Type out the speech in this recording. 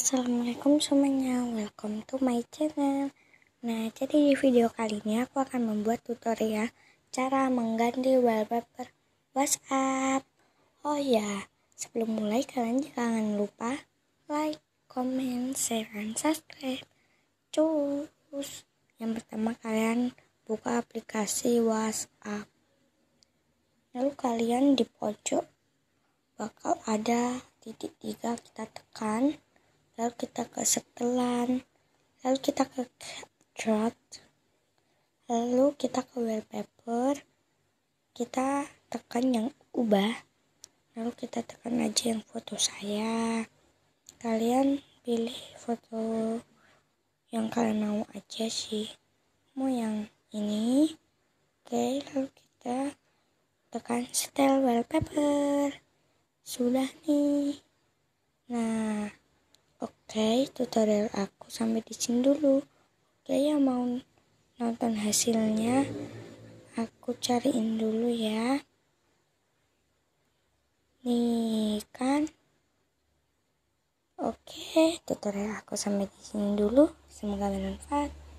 Assalamualaikum semuanya, welcome to my channel Nah, jadi di video kali ini aku akan membuat tutorial cara mengganti wallpaper WhatsApp Oh ya, sebelum mulai kalian jangan lupa like, comment, share, dan subscribe Cus Yang pertama kalian buka aplikasi WhatsApp Lalu kalian di pojok bakal ada titik tiga kita tekan lalu kita ke setelan lalu kita ke dot lalu kita ke wallpaper kita tekan yang ubah lalu kita tekan aja yang foto saya kalian pilih foto yang kalian mau aja sih mau yang ini oke lalu kita tekan setel wallpaper sudah nih nah Oke, tutorial aku sampai di sini dulu. Oke, yang mau nonton hasilnya aku cariin dulu ya. Nih kan. Oke, tutorial aku sampai di sini dulu. Semoga bermanfaat.